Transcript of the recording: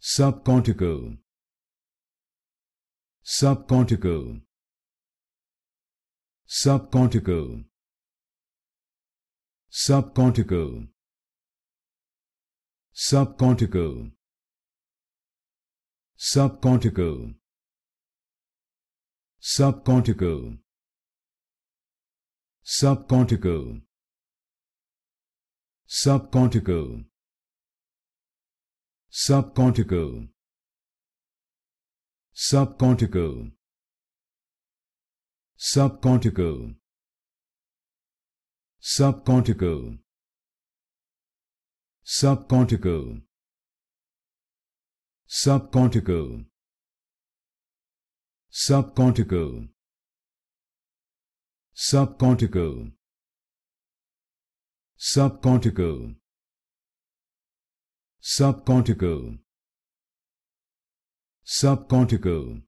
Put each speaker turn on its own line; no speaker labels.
Subcontical. Subcontical. Subcontical. Subcontical. Subcontical. Subcontical. Subcontical. Subcontical. subcortical subcortical subcortical subcortical subcortical subcortical subcortical subcortical subcortical subcortical subcortical subcortical